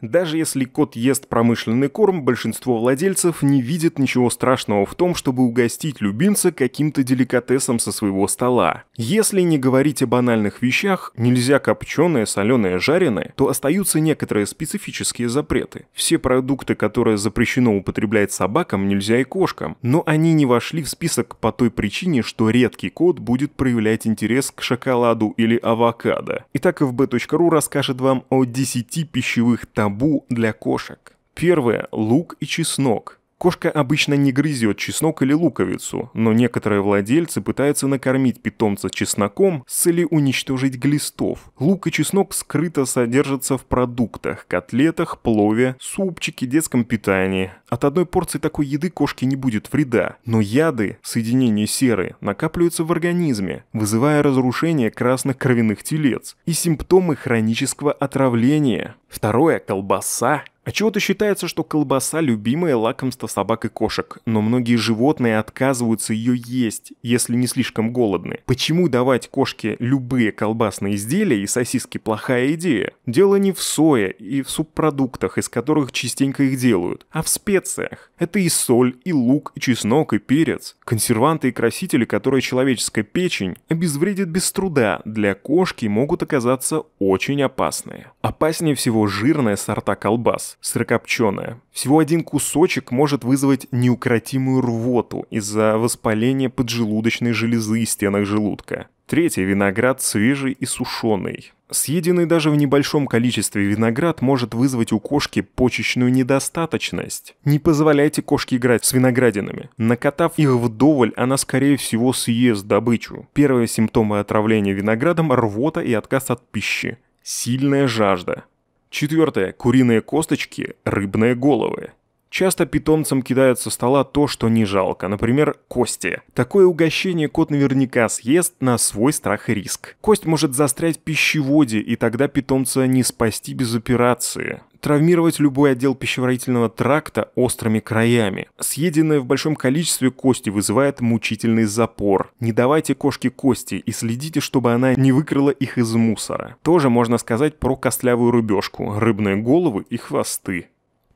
Даже если кот ест промышленный корм, большинство владельцев не видит ничего страшного в том, чтобы угостить любимца каким-то деликатесом со своего стола. Если не говорить о банальных вещах, нельзя копченое, соленое, жареное, то остаются некоторые специфические запреты. Все продукты, которые запрещено употреблять собакам, нельзя и кошкам, но они не вошли в список по той причине, что редкий кот будет проявлять интерес к шоколаду или авокадо. Итак, fb.ru расскажет вам о 10 пищевых там набу для кошек. Первое – лук и чеснок. Кошка обычно не грызет чеснок или луковицу, но некоторые владельцы пытаются накормить питомца чесноком с целью уничтожить глистов. Лук и чеснок скрыто содержатся в продуктах, котлетах, плове, супчике, детском питании. От одной порции такой еды кошке не будет вреда, но яды, соединения серы, накапливаются в организме, вызывая разрушение красных кровяных телец и симптомы хронического отравления. Второе – колбаса Отчего-то считается, что колбаса – любимое лакомство собак и кошек, но многие животные отказываются ее есть, если не слишком голодны. Почему давать кошке любые колбасные изделия и сосиски – плохая идея? Дело не в сое и в субпродуктах, из которых частенько их делают, а в специях. Это и соль, и лук, и чеснок, и перец. Консерванты и красители, которые человеческая печень обезвредит без труда, для кошки могут оказаться очень опасные. Опаснее всего жирные сорта колбас сырокопченая. Всего один кусочек может вызвать неукротимую рвоту из-за воспаления поджелудочной железы и стенок желудка. Третий – виноград свежий и сушеный. Съеденный даже в небольшом количестве виноград может вызвать у кошки почечную недостаточность. Не позволяйте кошке играть с виноградинами. Накатав их вдоволь, она скорее всего съест добычу. Первые симптомы отравления виноградом – рвота и отказ от пищи. Сильная жажда. Четвертое. Куриные косточки, рыбные головы. Часто питомцам кидают со стола то, что не жалко, например, кости. Такое угощение кот наверняка съест на свой страх и риск. Кость может застрять в пищеводе, и тогда питомца не спасти без операции травмировать любой отдел пищеварительного тракта острыми краями. Съеденная в большом количестве кости вызывает мучительный запор. Не давайте кошке кости и следите, чтобы она не выкрала их из мусора. Тоже можно сказать про костлявую рыбешку, рыбные головы и хвосты.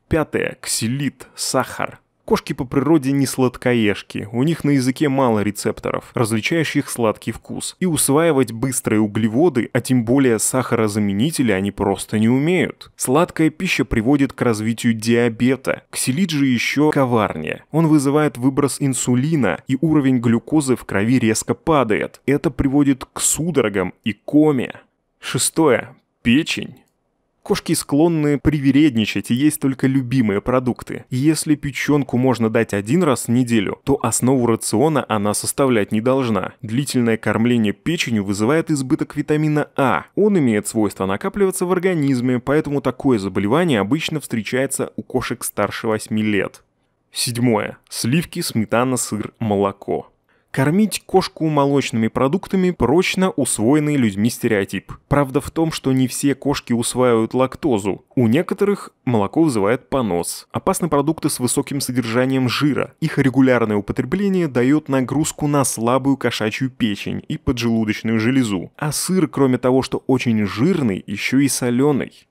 Пятое. Ксилит, сахар. Кошки по природе не сладкоежки, у них на языке мало рецепторов, различающих сладкий вкус. И усваивать быстрые углеводы, а тем более сахарозаменители, они просто не умеют. Сладкая пища приводит к развитию диабета. Ксилит же еще коварнее. Он вызывает выброс инсулина, и уровень глюкозы в крови резко падает. Это приводит к судорогам и коме. Шестое. Печень. Кошки склонны привередничать и есть только любимые продукты. Если печенку можно дать один раз в неделю, то основу рациона она составлять не должна. Длительное кормление печенью вызывает избыток витамина А. Он имеет свойство накапливаться в организме, поэтому такое заболевание обычно встречается у кошек старше 8 лет. Седьмое. Сливки, сметана, сыр, молоко. Кормить кошку молочными продуктами – прочно усвоенный людьми стереотип. Правда в том, что не все кошки усваивают лактозу. У некоторых молоко вызывает понос. Опасны продукты с высоким содержанием жира. Их регулярное употребление дает нагрузку на слабую кошачью печень и поджелудочную железу. А сыр, кроме того, что очень жирный, еще и соленый.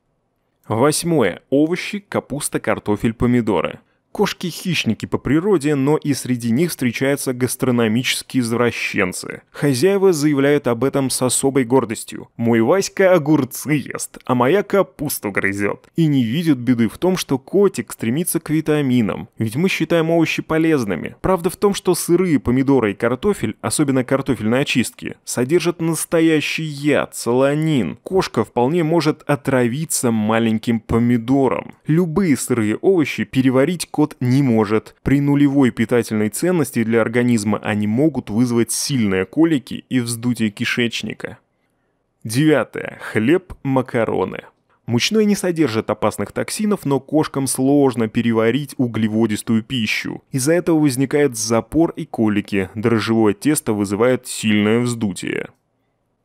Восьмое. Овощи, капуста, картофель, помидоры. Кошки – хищники по природе, но и среди них встречаются гастрономические извращенцы. Хозяева заявляют об этом с особой гордостью. «Мой Васька огурцы ест, а моя капусту грызет». И не видят беды в том, что котик стремится к витаминам. Ведь мы считаем овощи полезными. Правда в том, что сырые помидоры и картофель, особенно картофель на содержат настоящий яд, солонин. Кошка вполне может отравиться маленьким помидором. Любые сырые овощи переварить кот расход не может. При нулевой питательной ценности для организма они могут вызвать сильные колики и вздутие кишечника. Девятое. Хлеб, макароны. Мучной не содержит опасных токсинов, но кошкам сложно переварить углеводистую пищу. Из-за этого возникает запор и колики. Дрожжевое тесто вызывает сильное вздутие.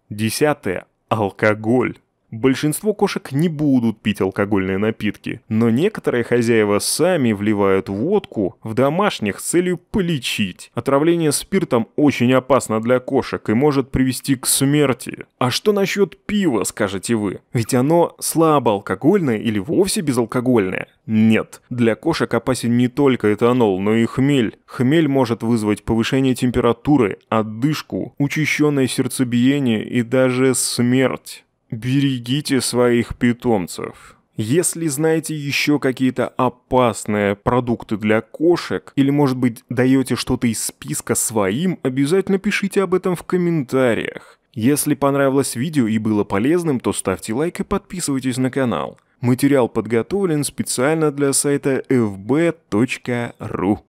Десятое. Алкоголь. Большинство кошек не будут пить алкогольные напитки, но некоторые хозяева сами вливают водку в домашних с целью полечить. Отравление спиртом очень опасно для кошек и может привести к смерти. А что насчет пива, скажете вы? Ведь оно слабоалкогольное или вовсе безалкогольное? Нет, для кошек опасен не только этанол, но и хмель. Хмель может вызвать повышение температуры, отдышку, учащенное сердцебиение и даже смерть. Берегите своих питомцев. Если знаете еще какие-то опасные продукты для кошек, или, может быть, даете что-то из списка своим, обязательно пишите об этом в комментариях. Если понравилось видео и было полезным, то ставьте лайк и подписывайтесь на канал. Материал подготовлен специально для сайта fb.ru.